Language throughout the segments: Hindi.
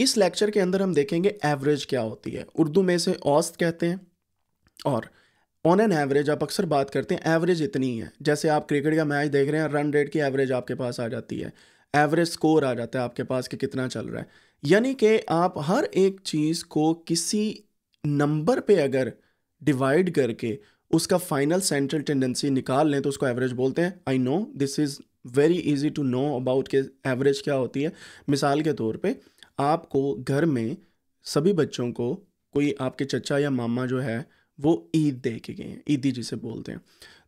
इस लेक्चर के अंदर हम देखेंगे एवरेज क्या होती है उर्दू में इसे औस्त कहते हैं और ऑन एन एवरेज आप अक्सर बात करते हैं एवरेज इतनी है जैसे आप क्रिकेट का मैच देख रहे हैं रन रेट की एवरेज आपके पास आ जाती है एवरेज स्कोर आ जाता है आपके पास कि कितना चल रहा है यानी कि आप हर एक चीज़ को किसी नंबर पे अगर डिवाइड करके उसका फाइनल सेंट्रल टेंडेंसी निकाल लें तो उसको एवरेज बोलते हैं I know this is very easy to know about के एवरेज क्या होती है मिसाल के तौर पर आपको घर में सभी बच्चों को कोई आपके चचा या मामा जो है वो ईद दे के गए हैं ईदी जिसे बोलते हैं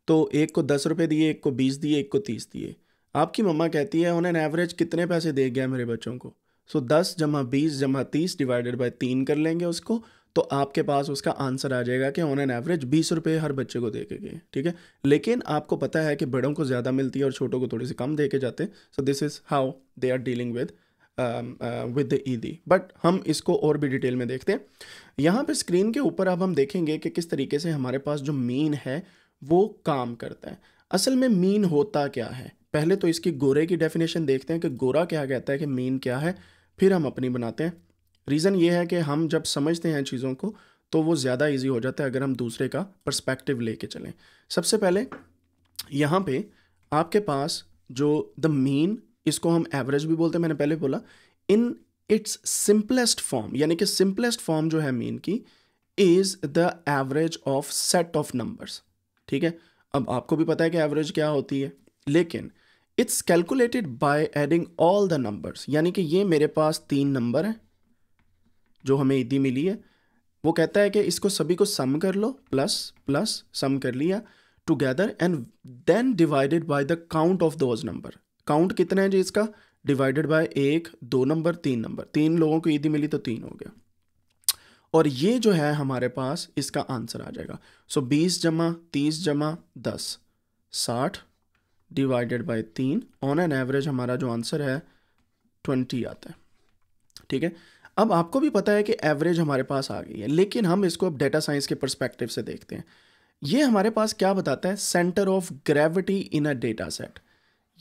तो एक को दस रुपये दिए एक को बीस दिए एक को तीस दिए आपकी मम्मा कहती है उन्हें एवरेज कितने पैसे दे गया मेरे बच्चों को सो दस जमा बीस जमा तीस डिवाइडेड बाई तीन कर लेंगे उसको तो आपके पास उसका आंसर आ जाएगा कि ऑन एन एवरेज बीस रुपये हर बच्चे को दे के गए ठीक है लेकिन आपको पता है कि बड़ों को ज़्यादा मिलती है और छोटों को थोड़ी सी कम दे के जाते so this is how they are dealing with with the ईदी बट हम इसको और भी डिटेल में देखते हैं यहाँ पे स्क्रीन के ऊपर अब हम देखेंगे कि किस तरीके से हमारे पास जो मीन है वो काम करता है असल में मीन होता क्या है पहले तो इसकी गोरे की डेफिनेशन देखते हैं कि गोरा क्या कहता है कि मीन क्या है फिर हम अपनी बनाते हैं रीज़न ये है कि हम जब समझते हैं चीज़ों को तो वो ज़्यादा ईजी हो जाता है अगर हम दूसरे का परस्पेक्टिव ले चलें सबसे पहले यहाँ पर आपके पास जो द मीन इसको हम एवरेज भी बोलते हैं मैंने पहले बोला इन इट्स सिंपलेस्ट फॉर्म यानी कि सिंपलेस्ट फॉर्म जो है मीन की is the average of set of numbers ठीक है अब आपको भी पता है कि एवरेज क्या होती है लेकिन it's calculated by adding all the numbers यानी कि ये मेरे पास तीन नंबर हैं जो हमें ईदी मिली है वो कहता है कि इसको सभी को सम कर लो प्लस प्लस सम कर लिया together and then divided by the count of those number count कितना है जी इसका डिवाइडेड बाय एक दो नंबर तीन नंबर तीन लोगों को ईदी मिली तो तीन हो गया और ये जो है हमारे पास इसका आंसर आ जाएगा सो बीस जमा तीस जमा दस साठ डिवाइडेड बाय तीन ऑन एन एवरेज हमारा जो आंसर है ट्वेंटी आता है ठीक है अब आपको भी पता है कि एवरेज हमारे पास आ गई है लेकिन हम इसको अब डेटा साइंस के परस्पेक्टिव से देखते हैं ये हमारे पास क्या बताता है centre of gravity in a data set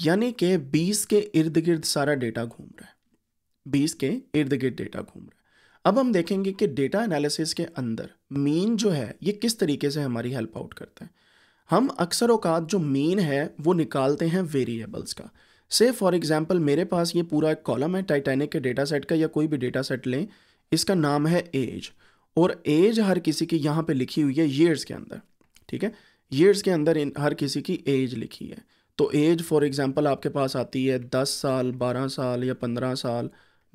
यानी कि 20 के इर्द गिर्द सारा डेटा घूम रहा है 20 के इर्द गिर्द डेटा घूम रहा है अब हम देखेंगे कि डेटा एनालिसिस के अंदर मीन जो है ये किस तरीके से हमारी हेल्प आउट करता है हम अक्सर अवकात जो मीन है वो निकालते हैं वेरिएबल्स का से फॉर एग्जांपल मेरे पास ये पूरा एक कॉलम है टाइटैनिक के डेटा सेट का या कोई भी डेटा सेट लें इसका नाम है एज और एज हर किसी की यहाँ पे लिखी हुई है ईयर्स के अंदर ठीक है ईयर्स के अंदर इन हर किसी की एज लिखी है तो एज फॉर एग्ज़ाम्पल आपके पास आती है दस साल बारह साल या पंद्रह साल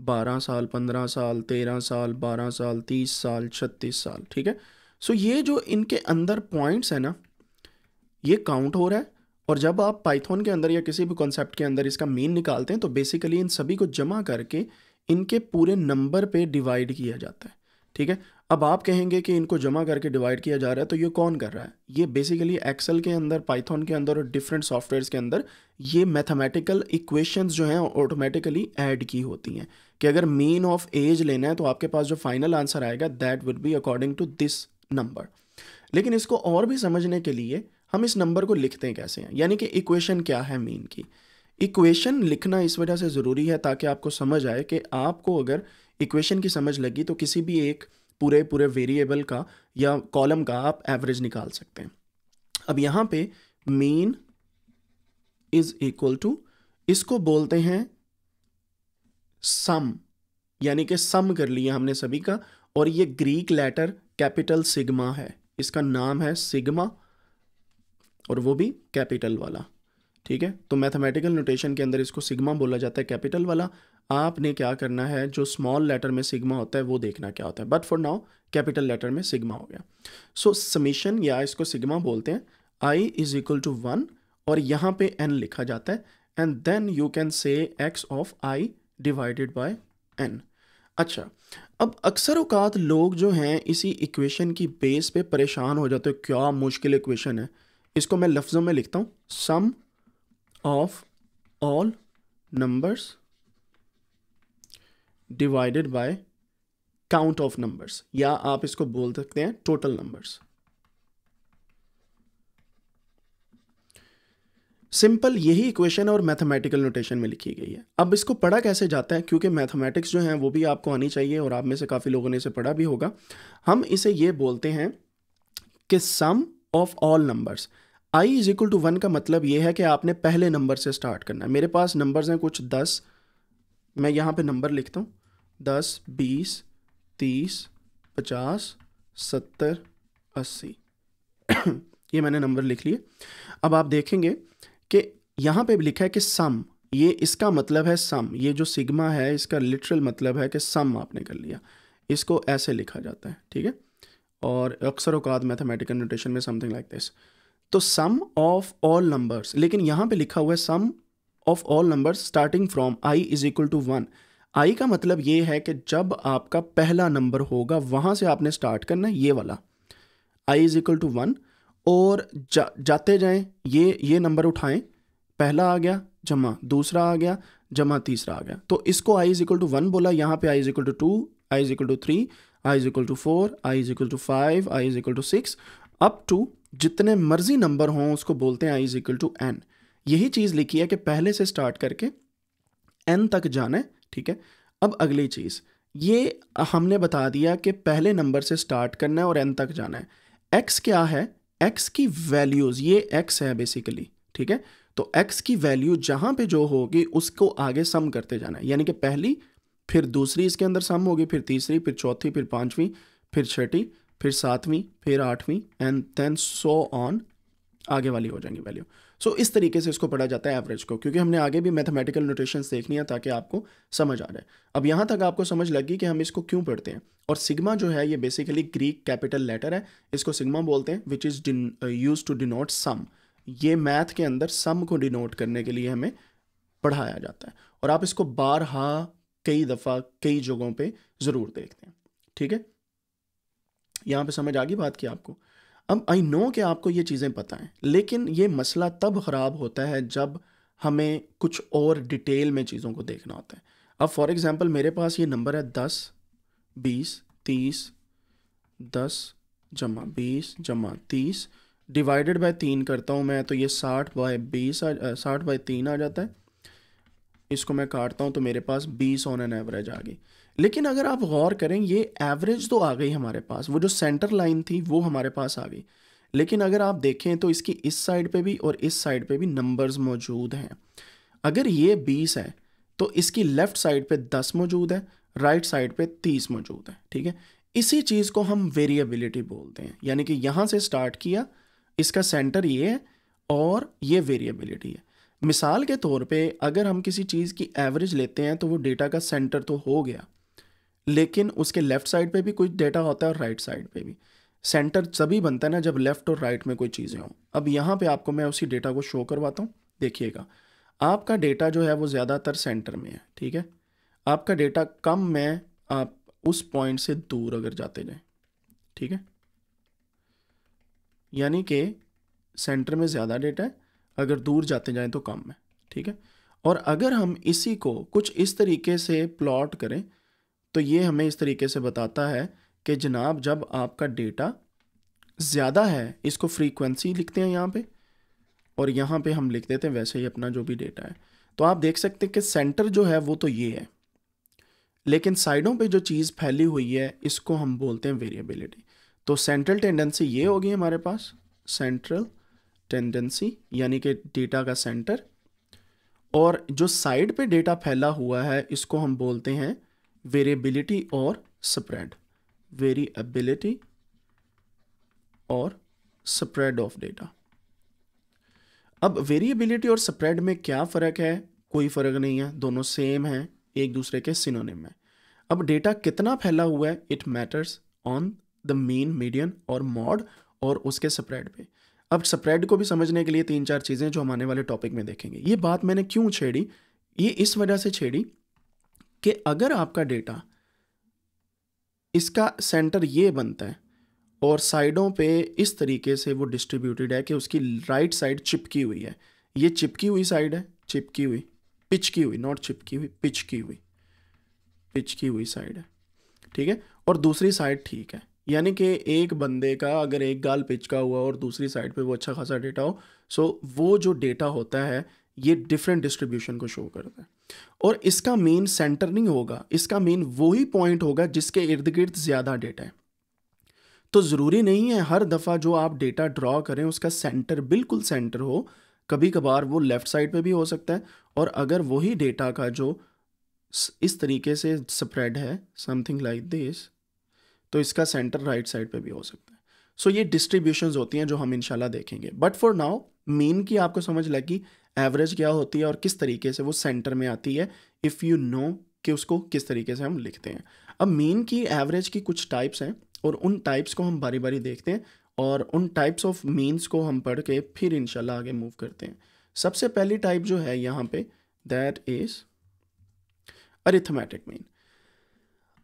बारह साल पंद्रह साल तेरह साल बारह साल तीस साल छत्तीस साल ठीक है सो so ये जो इनके अंदर पॉइंट्स है ना ये काउंट हो रहा है और जब आप पाइथन के अंदर या किसी भी कॉन्सेप्ट के अंदर इसका मीन निकालते हैं तो बेसिकली इन सभी को जमा करके इनके पूरे नंबर पे डिवाइड किया जाता है ठीक है अब आप कहेंगे कि इनको जमा करके डिवाइड किया जा रहा है तो ये कौन कर रहा है ये बेसिकली एक्सेल के अंदर पाइथन के अंदर और डिफरेंट सॉफ्टवेयर्स के अंदर ये मैथमेटिकल इक्वेशंस जो हैं ऑटोमेटिकली ऐड की होती हैं कि अगर मीन ऑफ एज लेना है तो आपके पास जो फाइनल आंसर आएगा that would be according to this number लेकिन इसको और भी समझने के लिए हम इस नंबर को लिखते हैं कैसे हैं यानी कि इक्वेशन क्या है मीन की इक्वेशन लिखना इस वजह से ज़रूरी है ताकि आपको समझ आए कि आपको अगर इक्वेशन की समझ लगी तो किसी भी एक पूरे पूरे वेरिएबल का या कॉलम का आप एवरेज निकाल सकते हैं अब यहाँ पे मेन इज इक्वल टू इसको बोलते हैं सम यानी कि सम कर लिया हमने सभी का और ये ग्रीक लेटर कैपिटल सिग्मा है इसका नाम है सिग्मा और वो भी कैपिटल वाला ठीक है तो मैथमेटिकल नोटेशन के अंदर इसको सिग्मा बोला जाता है कैपिटल वाला आपने क्या करना है जो स्मॉल लेटर में सिग्मा होता है वो देखना क्या होता है but for now capital letter में सिग्मा हो गया सो समीशन या इसको सिग्मा बोलते हैं i is equal to one और यहाँ पे एन लिखा जाता है and then you can say x of i divided by n अच्छा अब अक्सर अवकात लोग जो हैं इसी इक्वेशन की बेस पे परेशान हो जाते हैं क्या मुश्किल इक्वेशन है इसको मैं लफ्ज़ों में लिखता हूँ sum of all numbers divided by count of numbers या आप इसको बोल सकते हैं टोटल नंबर्स सिंपल यही इक्वेशन और मैथमेटिकल नोटेशन में लिखी गई है अब इसको पढ़ा कैसे जाता है क्योंकि मैथमेटिक्स जो है वो भी आपको आनी चाहिए और आप में से काफ़ी लोगों ने इसे पढ़ा भी होगा हम इसे ये बोलते हैं कि sum of all numbers i is equal to one का मतलब ये है कि आपने पहले नंबर से स्टार्ट करना है मेरे पास नंबर्स हैं कुछ दस मैं यहाँ पे नंबर लिखता हूँ दस बीस तीस पचास सत्तर अस्सी ये मैंने नंबर लिख लिए अब आप देखेंगे कि यहाँ पे भी लिखा है कि सम ये इसका मतलब है सम ये जो सिग्मा है इसका लिटरल मतलब है कि सम आपने कर लिया इसको ऐसे लिखा जाता है ठीक है और अक्सर अवकात मैथमेटिकल नोटेशन में समथिंग लाइक दिस तो सम ऑफ ऑल नंबर्स लेकिन यहाँ पे लिखा हुआ है sum of all numbers starting from i is equal to one i का मतलब ये है कि जब आपका पहला नंबर होगा वहाँ से आपने स्टार्ट करना है ये वाला i is equal to one और जा, जाते जाएं ये ये नंबर उठाएं पहला आ गया जमा दूसरा आ गया जमा तीसरा आ गया तो इसको i is equal to one बोला यहाँ पे i is equal to two i is equal to three i is equal to four i is equal to five i is equal to six up to जितने मर्जी नंबर हों उसको बोलते हैं i is equal to n यही चीज़ लिखी है कि पहले से स्टार्ट करके एन तक जाना है ठीक है अब अगली चीज़ ये हमने बता दिया कि पहले नंबर से स्टार्ट करना है और एन तक जाना है एक्स क्या है एक्स की वैल्यूज़ ये एक्स है बेसिकली ठीक है तो एक्स की वैल्यू जहाँ पे जो होगी उसको आगे सम करते जाना है यानी कि पहली फिर दूसरी इसके अंदर सम होगी फिर तीसरी फिर चौथी फिर पाँचवीं फिर छठी फिर सातवीं फिर आठवीं एंड देन सो ऑन आगे वाली हो जाएंगी वैल्यू सो so, इस तरीके से इसको पढ़ा जाता है एवरेज को क्योंकि हमने आगे भी मैथमेटिकल नोटेशन देखनी है ताकि आपको समझ आ जाए अब यहाँ तक आपको समझ लगी कि हम इसको क्यों पढ़ते हैं और सिग्मा जो है ये बेसिकली ग्रीक कैपिटल लेटर है इसको सिग्मा बोलते हैं which is use to denote sum ये मैथ के अंदर सम को डिनोट करने के लिए हमें पढ़ाया जाता है और आप इसको बारहा कई दफ़ा कई जगहों पे ज़रूर देखते हैं ठीक है यहाँ पे समझ आ गई बात की आपको अब आई नो कि आपको ये चीज़ें पता हैं लेकिन ये मसला तब ख़राब होता है जब हमें कुछ और डिटेल में चीज़ों को देखना होता है अब फॉर एग्ज़ाम्पल मेरे पास ये नंबर है दस बीस तीस दस जमा बीस जमा तीस डिवाइडेड बाय तीन करता हूँ मैं तो ये साठ बाय बीस साठ बाय तीन आ जाता है इसको मैं काटता हूँ तो मेरे पास बीस ऑन एन एवरेज आ गई लेकिन अगर आप गौर करें ये एवरेज तो आ गई हमारे पास वो जो सेंटर लाइन थी वो हमारे पास आ गई लेकिन अगर आप देखें तो इसकी इस साइड पे भी और इस साइड पे भी नंबर्स मौजूद हैं अगर ये बीस है तो इसकी लेफ़्ट साइड पे दस मौजूद है राइट साइड पे तीस मौजूद है ठीक है इसी चीज़ को हम वेरिएबिलिटी बोलते हैं यानी कि यहाँ से स्टार्ट किया इसका सेंटर ये है और ये वेरिएबिलिटी है मिसाल के तौर पे अगर हम किसी चीज़ की एवरेज लेते हैं तो वो डेटा का सेंटर तो हो गया लेकिन उसके लेफ्ट साइड पे भी कुछ डेटा होता है और राइट साइड पे भी सेंटर सभी बनता है ना जब लेफ्ट और राइट में कोई चीज़ें हों अब यहाँ पे आपको मैं उसी डेटा को शो करवाता हूँ देखिएगा आपका डेटा जो है वो ज़्यादातर सेंटर में है ठीक है आपका डेटा कम में आप उस पॉइंट से दूर अगर जाते जाएँ ठीक है यानी कि सेंटर में ज़्यादा डेटा है अगर दूर जाते जाएँ तो कम है ठीक है और अगर हम इसी को कुछ इस तरीके से प्लॉट करें तो ये हमें इस तरीके से बताता है कि जनाब जब आपका डेटा ज़्यादा है इसको फ्रीक्वेंसी लिखते हैं यहाँ पे और यहाँ पे हम लिख देते हैं वैसे ही अपना जो भी डेटा है तो आप देख सकते हैं कि सेंटर जो है वो तो ये है लेकिन साइडों पे जो चीज़ फैली हुई है इसको हम बोलते हैं वेरिएबिलिटी तो सेंट्रल टेंडेंसी ये होगी हमारे पास सेंट्रल टेंडेंसी यानी कि डेटा का सेंटर और जो साइड पे डेटा फैला हुआ है इसको हम बोलते हैं वेरिएबिलिटी और स्प्रेड वेरिएबिलिटी और स्प्रेड ऑफ डेटा अब वेरिएबिलिटी और स्प्रेड में क्या फ़र्क है कोई फ़र्क नहीं है दोनों सेम हैं एक दूसरे के सिनोनिम है अब डेटा कितना फैला हुआ है it matters on the mean median और मॉड और उसके स्प्रेड पे अब स्प्रेड को भी समझने के लिए तीन चार चीज़ें जो हम आने वाले टॉपिक में देखेंगे ये बात मैंने क्यों छेड़ी ये इस वजह से छेड़ी कि अगर आपका डेटा इसका सेंटर ये बनता है और साइडों पे इस तरीके से वो डिस्ट्रीब्यूटेड है कि उसकी राइट साइड चिपकी हुई है ये चिपकी हुई साइड है चिपकी हुई पिच की हुई नॉट चिपकी हुई पिच की हुई पिच की हुई साइड है ठीक है और दूसरी साइड ठीक है यानी कि एक बंदे का अगर एक गाल पिच का हुआ और दूसरी साइड पे वो अच्छा खासा डेटा हो सो वो जो डेटा होता है ये डिफरेंट डिस्ट्रीब्यूशन को शो करता है और इसका मेन सेंटर नहीं होगा इसका मेन वही पॉइंट होगा जिसके इर्द गिर्द ज़्यादा डेटा है तो ज़रूरी नहीं है हर दफ़ा जो आप डेटा ड्रॉ करें उसका सेंटर बिल्कुल सेंटर हो कभी कभार वो लेफ़्ट साइड पे भी हो सकता है और अगर वही डेटा का जो इस तरीके से स्प्रेड है समथिंग लाइक दिस तो इसका सेंटर राइट साइड पे भी हो सकता है सो so, ये डिस्ट्रीब्यूशंस होती हैं जो हम इंशाल्लाह देखेंगे बट फॉर नाउ मेन की आपको समझ लगी एवरेज क्या होती है और किस तरीके से वो सेंटर में आती है इफ़ यू नो कि उसको किस तरीके से हम लिखते हैं अब मेन की एवरेज की कुछ टाइप्स हैं और उन टाइप्स को हम बारी बारी देखते हैं और उन टाइप्स ऑफ मीन्स को हम पढ़ के फिर इन आगे मूव करते हैं सबसे पहली टाइप जो है यहाँ पे that is arithmetic mean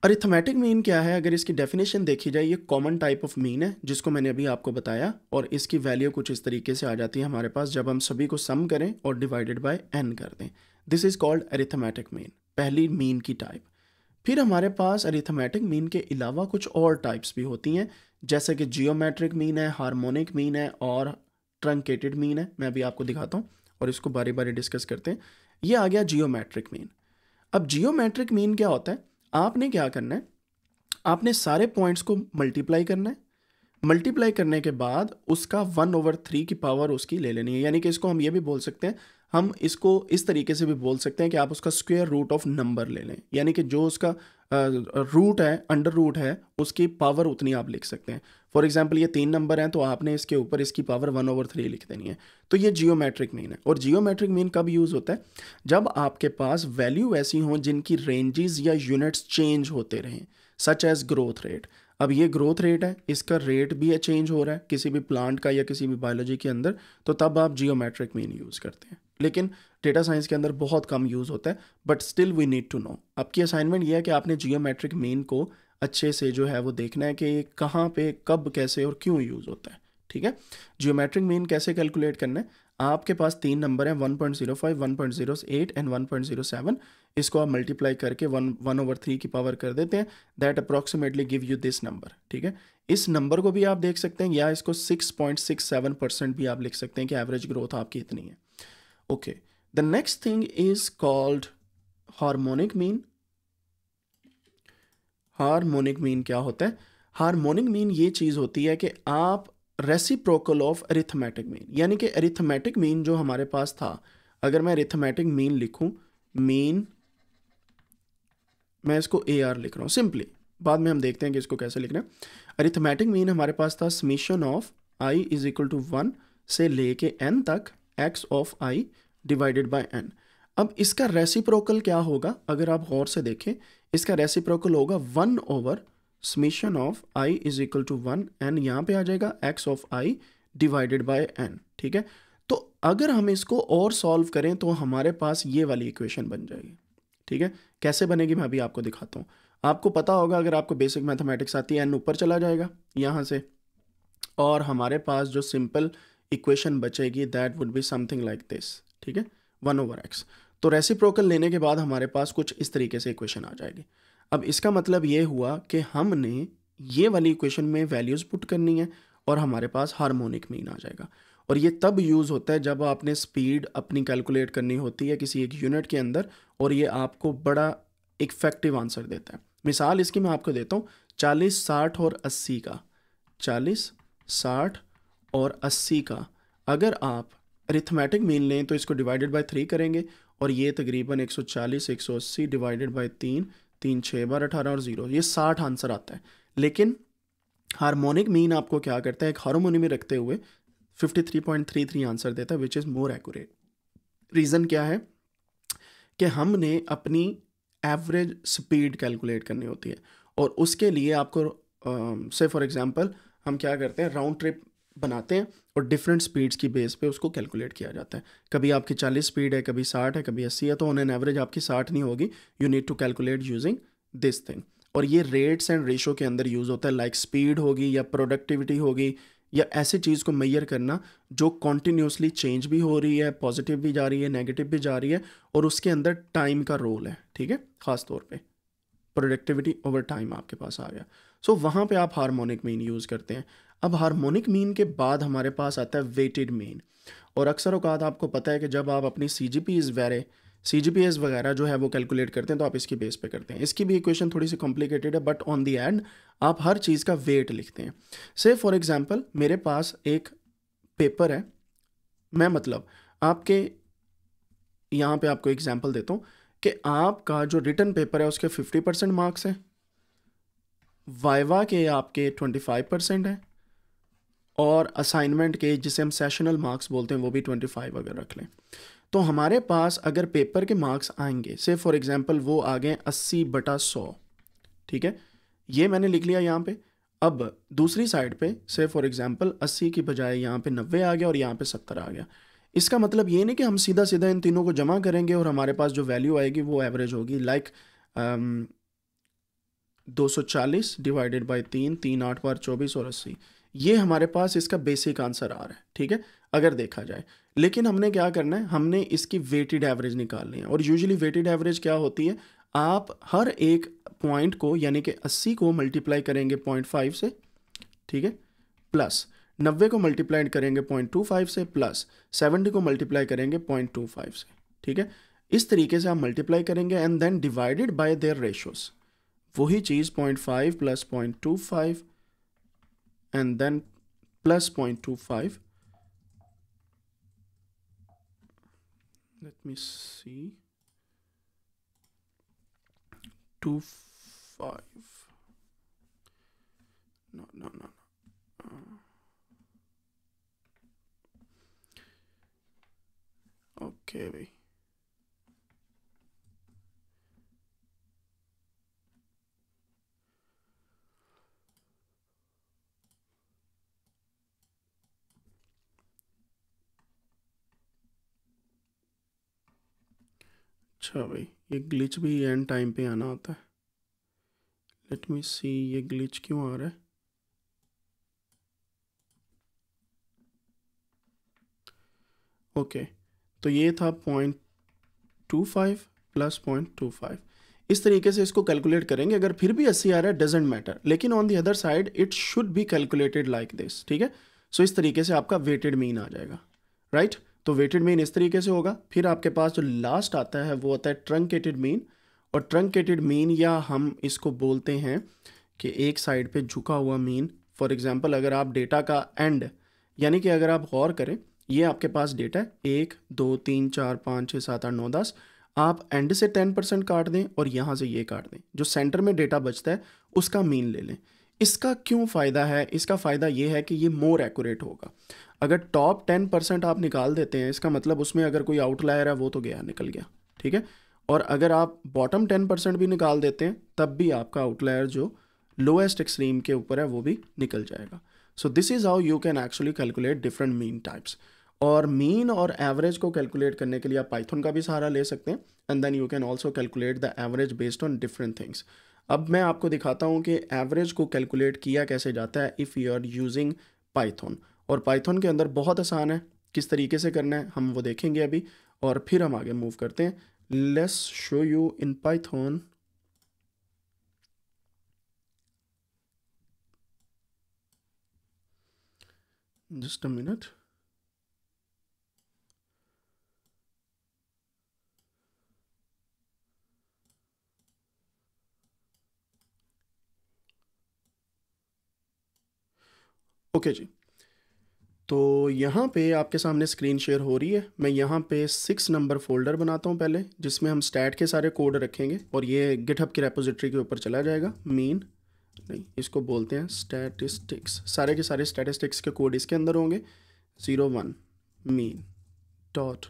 arithmetic mean क्या है अगर इसकी डेफिनेशन देखी जाए ये कॉमन टाइप ऑफ मीन है जिसको मैंने अभी आपको बताया और इसकी वैल्यू कुछ इस तरीके से आ जाती है हमारे पास जब हम सभी को सम करें और डिवाइडेड बाय एन कर दें this is called arithmetic mean पहली मीन की टाइप फिर हमारे पास अरिथमेटिक मीन के अलावा कुछ और टाइप्स भी होती हैं जैसे कि जियोमेट्रिक मीन है हारमोनिक मीन है और ट्रंकेटेड मीन है मैं अभी आपको दिखाता हूँ और इसको बारी बारी डिस्कस करते हैं ये आ गया जियोमेट्रिक मीन अब जियोमेट्रिक मीन क्या होता है आपने क्या करना है आपने सारे पॉइंट्स को मल्टीप्लाई करना है मल्टीप्लाई करने के बाद उसका वन ओवर थ्री की पावर उसकी ले लेनी है यानी कि इसको हम ये भी बोल सकते हैं हम इसको इस तरीके से भी बोल सकते हैं कि आप उसका स्क्वेयर रूट ऑफ नंबर ले लें यानी कि जो उसका रूट है अंडर रूट है उसकी पावर उतनी आप लिख सकते हैं फॉर एग्जाम्पल ये तीन नंबर हैं तो आपने इसके ऊपर इसकी पावर वन ओवर थ्री लिख देनी है तो ये जियोमेट्रिक मीन है और जियोमेट्रिक मीन कब यूज़ होता है जब आपके पास वैल्यू ऐसी हों जिनकी रेंजेस या यूनिट्स चेंज होते रहें सच एज़ ग्रोथ रेट अब ये ग्रोथ रेट है इसका रेट भी चेंज हो रहा है किसी भी प्लांट का या किसी भी बायोलॉजी के अंदर तो तब आप जियोमेट्रिक मीन यूज़ करते हैं लेकिन डेटा साइंस के अंदर बहुत कम यूज़ होता है but still we need to know आपकी असाइनमेंट ये है कि आपने जियोमेट्रिक मीन को अच्छे से जो है वो देखना है कि ये कहाँ पे कब कैसे और क्यों यूज़ होता है ठीक है जियोमेट्रिक मीन कैसे कैलकुलेट करना है आपके पास तीन नंबर हैं one point zero five one point zero eight and one point zero seven इसको आप मल्टीप्लाई करके वन वन ओवर थ्री की पावर कर देते हैं that approximately give you this number ठीक है इस नंबर को भी आप देख सकते हैं या इसको six point six seven percent भी आप लिख सकते हैं कि एवरेज ग्रोथ आपकी इतनी है okay the next thing is called harmonic mean harmonic mean क्या होता है हारमोनिक मीन ये चीज़ होती है कि आप रेसिप्रोकल ऑफ अरिथमेटिक मीन यानी कि अरिथमेटिक मीन जो हमारे पास था अगर मैं अरिथमेटिक मीन लिखूं मीन मैं इसको ए आर लिख रहा हूं सिंपली बाद में हम देखते हैं कि इसको कैसे लिखना है अरिथमेटिक मीन हमारे पास था summation of i is equal to one से लेके एन तक x of i divided by n अब इसका रेसिप्रोकल क्या होगा अगर आप गौर से देखें इसका रेसिप्रोकल होगा one over summation of i is equal to one n यहाँ पे आ जाएगा x of i divided by n ठीक है तो अगर हम इसको और सॉल्व करें तो हमारे पास ये वाली इक्वेशन बन जाएगी ठीक है कैसे बनेगी मैं अभी आपको दिखाता हूँ आपको पता होगा अगर आपको बेसिक मैथमेटिक्स आती है एन ऊपर चला जाएगा यहाँ से और हमारे पास जो सिंपल इक्वेशन बचेगी that would be something like this ठीक है वन ओवर एक्स तो रेसिप्रोकल लेने के बाद हमारे पास कुछ इस तरीके से इक्वेशन आ जाएगी अब इसका मतलब ये हुआ कि हमने ये वाली इक्वेशन में वैल्यूज़ पुट करनी है और हमारे पास हारमोनिक मीन आ जाएगा और ये तब यूज़ होता है जब आपने स्पीड अपनी कैलकुलेट करनी होती है किसी एक यूनिट के अंदर और ये आपको बड़ा इफेक्टिव आंसर देता है मिसाल इसकी मैं आपको देता हूँ चालीस साठ और अस्सी का चालीस साठ और अस्सी का अगर आप अरिथमेटिक मीन लें तो इसको डिवाइडेड बाय थ्री करेंगे और ये तकरीबन 140 180 डिवाइडेड बाय तीन तीन छः बार अठारह और ज़ीरो ये साठ आंसर आता है लेकिन हारमोनिक मीन आपको क्या करता है एक हारमोनी में रखते हुए 53.33 आंसर देता है which is more accurate reason क्या है कि हमने अपनी एवरेज स्पीड कैलकुलेट करनी होती है और उसके लिए आपको से फॉर एग्ज़ाम्पल हम क्या करते हैं राउंड ट्रिप बनाते हैं और डिफरेंट स्पीड्स की बेस पे उसको कैलकुलेट किया जाता है कभी आपकी 40 स्पीड है कभी 60 है कभी 80 है तो ऑन एन एवरेज आपकी 60 नहीं होगी you need to calculate using this thing और ये रेट्स एंड रेशो के अंदर यूज़ होता है लाइक like स्पीड होगी या प्रोडक्टिविटी होगी या ऐसी चीज़ को मैयर करना जो कॉन्टीन्यूसली चेंज भी हो रही है पॉजिटिव भी जा रही है नेगेटिव भी जा रही है और उसके अंदर टाइम का रोल है ठीक है ख़ास तौर पर प्रोडक्टिविटी ओवर टाइम आपके पास आ गया सो so, वहाँ पे आप हारमोनिक मीन यूज़ करते हैं अब हारमोनिक मीन के बाद हमारे पास आता है वेटेड मीन और अक्सर अवकात आपको पता है कि जब आप अपनी सी जी पीज़ वगैरह सी जी पी एस वगैरह जो है वो कैलकुलेट करते हैं तो आप इसकी बेस पे करते हैं इसकी भी इक्वेशन थोड़ी सी कॉम्प्लिकेटेड है बट ऑन दी एंड आप हर चीज़ का वेट लिखते हैं से फॉर एग्ज़ाम्पल मेरे पास एक पेपर है मैं मतलब आपके यहाँ पे आपको एग्जाम्पल देता हूँ कि आपका जो रिटर्न पेपर है उसके फिफ्टी परसेंट मार्क्स हैं वाइवा के आपके ट्वेंटी फाइव परसेंट हैं और असाइनमेंट के जिसे हम सेशनल मार्क्स बोलते हैं वो भी ट्वेंटी फाइव अगर रख लें तो हमारे पास अगर पेपर के मार्क्स आएंगे से फॉर एग्ज़ाम्पल वो आ गए अस्सी बटा सौ ठीक है ये मैंने लिख लिया यहाँ पे अब दूसरी साइड पे से फॉर एग्ज़ाम्पल अस्सी की बजाय यहाँ पे नब्बे आ गया और यहाँ पे सत्तर आ गया इसका मतलब ये नहीं कि हम सीधा सीधा इन तीनों को जमा करेंगे और हमारे पास जो वैल्यू आएगी वो एवरेज होगी लाइक um, दो सौ चालीस डिवाइडेड बाई तीन तीन आठ बार चौबीस और अस्सी ये हमारे पास इसका बेसिक आंसर आ रहा है ठीक है अगर देखा जाए लेकिन हमने क्या करना है हमने इसकी वेटेड एवरेज निकालनी है और यूजली वेटेड एवरेज क्या होती है आप हर एक पॉइंट को यानी कि अस्सी को मल्टीप्लाई करेंगे पॉइंट फाइव से ठीक है प्लस नब्बे को मल्टीप्लाइड करेंगे पॉइंट टू फाइव से प्लस सेवेंटी को मल्टीप्लाई करेंगे पॉइंट टू फाइव से ठीक है इस तरीके से आप मल्टीप्लाई करेंगे and then divided by their ratios वही चीज़ point five plus point two five and then plus point two five let me see two five no no no okay भाई अच्छा भाई ये ग्लिच भी एंड टाइम पे आना होता है लेट मी सी ये ग्लिच क्यों आ रहा है ओके okay. तो ये था point two five plus point two five इस तरीके से इसको कैलकुलेट करेंगे अगर फिर भी अस्सी आ रहा है डजेंट मैटर लेकिन on the other side it should be calculated like this ठीक है सो इस तरीके से आपका वेटेड मीन आ जाएगा राइट right? तो वेटेड मीन इस तरीके से होगा फिर आपके पास जो लास्ट आता है वो आता है ट्रंकेटेड मीन और ट्रंकेटेड मीन या हम इसको बोलते हैं कि एक साइड पे झुका हुआ मीन फॉर एग्जांपल अगर आप डेटा का एंड यानी कि अगर आप गौर करें ये आपके पास डेटा है एक दो तीन चार पाँच छः सात आठ नौ दस आप एंड से टेन परसेंट काट दें और यहाँ से ये काट दें जो सेंटर में डेटा बचता है उसका मीन ले लें इसका क्यों फ़ायदा है इसका फ़ायदा ये है कि ये मोर एक्यूरेट होगा अगर टॉप टेन परसेंट आप निकाल देते हैं इसका मतलब उसमें अगर कोई आउटलायर है वो तो गया निकल गया ठीक है और अगर आप बॉटम टेन परसेंट भी निकाल देते हैं तब भी आपका आउटलायर जो लोएस्ट एक्सट्रीम के ऊपर है वो भी निकल जाएगा so this is how you can actually calculate different mean types और मीन और एवरेज को कैलकुलेट करने के लिए आप पाइथन का भी सहारा ले सकते हैं and then you can also calculate the average based on different things अब मैं आपको दिखाता हूँ कि एवरेज को कैलकुलेट किया कैसे जाता है if you are using Python और पाइथन के अंदर बहुत आसान है किस तरीके से करना है हम वो देखेंगे अभी और फिर हम आगे मूव करते हैं let's show you in Python just a minute okay जी तो यहाँ पे आपके सामने स्क्रीन शेयर हो रही है मैं यहाँ पे सिक्स नंबर फोल्डर बनाता हूँ पहले जिसमें हम स्टैट के सारे कोड रखेंगे और ये गिटहब की रेपोजिटरी के ऊपर चला जाएगा मीन नहीं इसको बोलते हैं स्टैटिस्टिक्स सारे के सारे स्टैटिस्टिक्स के कोड इसके अंदर होंगे ज़ीरो वन मेन डॉट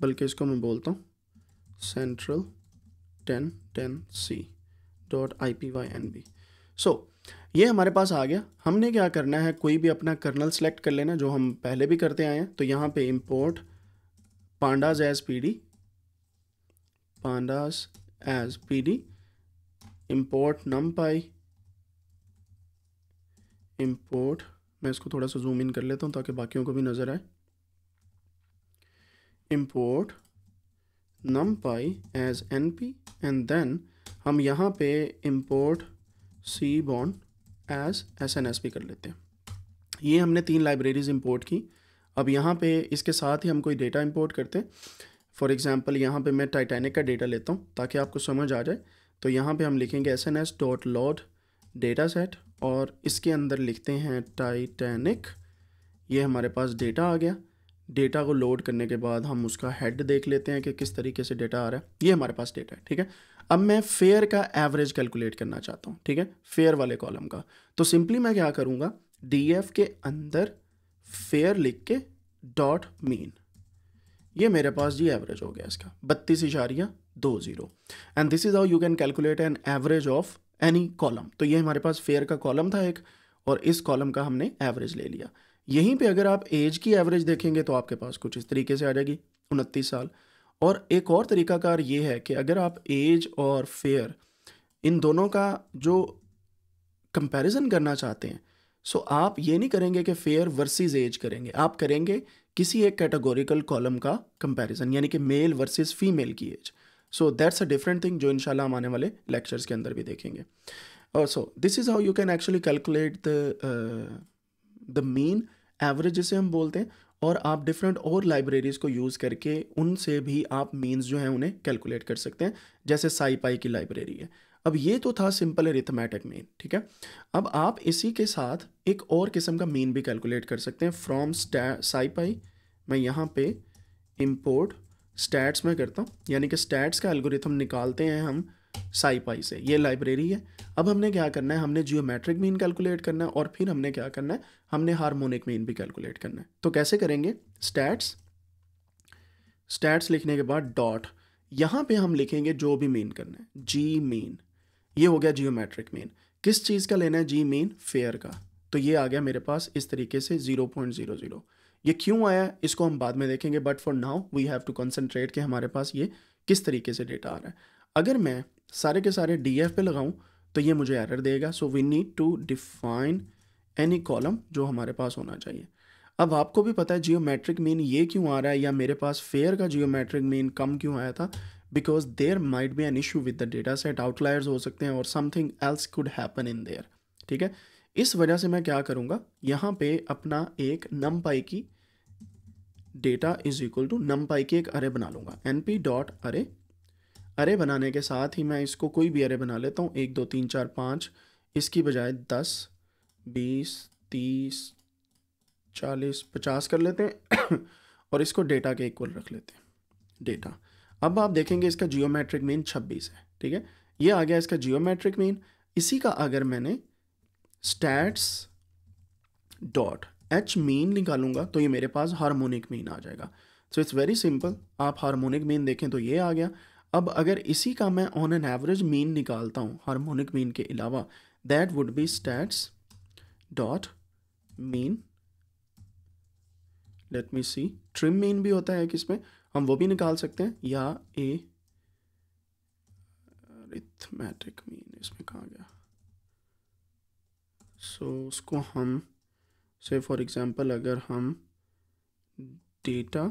बल्कि इसको मैं बोलता हूँ central ten ten c dot i p y n b so ये हमारे पास आ गया हमने क्या करना है कोई भी अपना कर्नल सेलेक्ट कर लेना जो हम पहले भी करते आए हैं तो यहाँ पे import pandas as p d pandas as p d import numpy import मैं इसको थोड़ा सा जूम इन कर लेता हूँ ताकि बाकियों को भी नज़र आए import numpy as n p and then हम यहाँ पे import seaborn as s n s भी कर लेते हैं ये हमने तीन लाइब्रेरीज़ इंपोर्ट की अब यहाँ पे इसके साथ ही हम कोई डेटा इंपोर्ट करते हैं फॉर एग्ज़ाम्पल यहाँ पे मैं टाइटैनिक का डेटा लेता हूँ ताकि आपको समझ आ जाए तो यहाँ पे हम लिखेंगे s n s dot load data set और इसके अंदर लिखते हैं टाइटैनिक ये हमारे पास डेटा आ गया डेटा को लोड करने के बाद हम उसका हेड देख लेते हैं कि किस तरीके से डेटा आ रहा है ये हमारे पास डेटा है ठीक है अब मैं फेयर का एवरेज कैलकुलेट करना चाहता हूँ ठीक है फेयर वाले कॉलम का तो सिंपली मैं क्या करूँगा डी एफ के अंदर फेयर लिख के डॉट मीन ये मेरे पास जी एवरेज हो गया इसका बत्तीस इशारिया दो zero and this is how you can calculate an average of any column तो ये हमारे पास फेयर का कॉलम था एक और इस कॉलम का हमने एवरेज ले लिया यहीं पे अगर आप एज की एवरेज देखेंगे तो आपके पास कुछ इस तरीके से आ जाएगी उनतीस साल और एक और तरीकाकार ये है कि अगर आप एज और फेयर इन दोनों का जो कंपैरिजन करना चाहते हैं सो आप ये नहीं करेंगे कि फेयर वर्सेस एज करेंगे आप करेंगे किसी एक कैटेगोरिकल कॉलम का कंपैरिजन यानी कि मेल वर्सेस फीमेल की age so that's a different thing जो इनशाला हम आने वाले लेक्चर्स के अंदर भी देखेंगे और so this is how you can actually calculate the the mean average जिसे हम बोलते हैं और आप डिफरेंट और लाइब्रेरीज़ को यूज़ करके उनसे भी आप मीन्स जो हैं उन्हें कैलकुलेट कर सकते हैं जैसे साईपाई की लाइब्रेरी है अब ये तो था सिंपल एरिथमेटिक मीन ठीक है अब आप इसी के साथ एक और किस्म का मीन भी कैलकुलेट कर सकते हैं फ्रॉम साईपाई मैं यहाँ पे इम्पोर्ट स्टैट्स में करता हूँ यानी कि स्टैट्स का एल्गोरिथम निकालते हैं हम साई पाई से ये लाइब्रेरी है अब हमने क्या करना है हमने जियोमेट्रिक मीन कैलकुलेट करना है और फिर हमने क्या करना है हमने हार्मोनिक मीन भी कैलकुलेट करना है तो कैसे करेंगे स्टैट्स स्टैट्स लिखने के बाद डॉट यहाँ पे हम लिखेंगे जो भी मीन करना है जी मीन ये हो गया जियोमेट्रिक मीन किस चीज़ का लेना है जी मीन फेयर का तो ये आ गया मेरे पास इस तरीके से ज़ीरो पॉइंट ज़ीरो ज़ीरो ये क्यों आया इसको हम बाद में देखेंगे but for now we have to concentrate कि हमारे पास ये किस तरीके से डेटा आ रहा है अगर मैं सारे के सारे डी एफ पे लगाऊँ तो ये मुझे एरर देगा so we need to define any column जो हमारे पास होना चाहिए अब आपको भी पता है जियोमेट्रिक मीन ये क्यों आ रहा है या मेरे पास फेयर का जियोमेट्रिक मीन कम क्यों आया था because there might be an issue with the data set outliers हो सकते हैं और something else could happen in there ठीक है इस वजह से मैं क्या करूँगा यहाँ पे अपना एक नम पाई की data is equal to numpy की एक अरे बना लूँगा एन पी डॉट अरे अरे बनाने के साथ ही मैं इसको कोई भी अरे बना लेता हूँ एक दो तीन चार पाँच इसकी बजाय दस बीस तीस चालीस पचास कर लेते हैं और इसको डेटा के इक्वल रख लेते हैं डेटा अब आप देखेंगे इसका जियोमेट्रिक मीन छब्बीस है ठीक है ये आ गया इसका जियोमेट्रिक मीन इसी का अगर मैंने स्टैट्स डॉट एच मीन निकालूंगा तो ये मेरे पास हार्मोनिक मीन आ जाएगा सो इट्स वेरी सिंपल आप हार्मोनिक मीन देखें तो ये आ गया अब अगर इसी का मैं ऑन एन एवरेज मीन निकालता हूँ हार्मोनिक मीन के अलावा that would be stats dot mean let me see trim mean भी होता है किसमें हम वो भी निकाल सकते हैं या ए रिथमेटिक मीन इसमें कहा गया सो so, उसको हम से फॉर एग्ज़ाम्पल अगर हम डेटा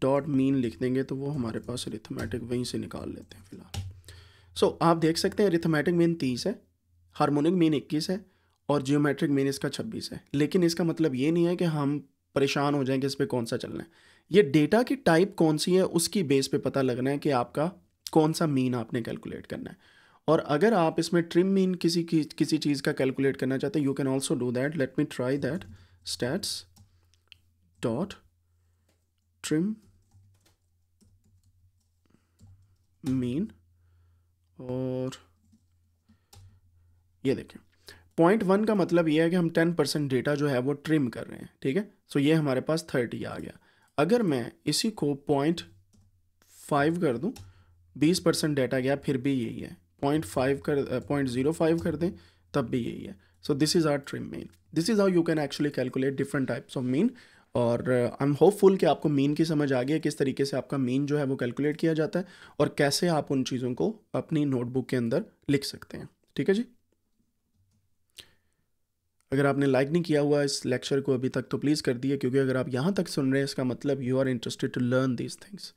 डॉट मीन लिख देंगे तो वो हमारे पास रिथमेटिक वहीं से निकाल लेते हैं फिलहाल सो so, आप देख सकते हैं रिथमेटिक मीन तीस है हारमोनिक मीन इक्कीस है और जियोमेट्रिक मीन इसका छब्बीस है लेकिन इसका मतलब ये नहीं है कि हम परेशान हो जाएंगे इस पर कौन सा चलना है ये डेटा की टाइप कौन सी है उसकी बेस पे पता लगना है कि आपका कौन सा मीन आपने कैलकुलेट करना है और अगर आप इसमें ट्रिम मीन किसी की किसी चीज़ का कैलकुलेट करना चाहते हैं you can also do that let me try that stats dot trim mean और ये देखें पॉइंट वन का मतलब ये है कि हम टेन परसेंट डेटा जो है वो ट्रिम कर रहे हैं ठीक है सो ये हमारे पास थर्टी आ गया अगर मैं इसी को पॉइंट फाइव कर दूं बीस परसेंट डेटा गया फिर भी यही है पॉइंट फाइव कर पॉइंट ज़ीरो फाइव कर दें तब भी यही है so this is our trim mean this is how you can actually calculate different types of mean और आई एम होपफुल कि आपको मीन की समझ आ गई है किस तरीके से आपका मीन जो है वो कैलकुलेट किया जाता है और कैसे आप उन चीज़ों को अपनी नोटबुक के अंदर लिख सकते हैं ठीक है जी अगर आपने लाइक नहीं किया हुआ इस लेक्चर को अभी तक तो प्लीज़ कर दिए क्योंकि अगर आप यहाँ तक सुन रहे हैं इसका मतलब you are interested to learn these things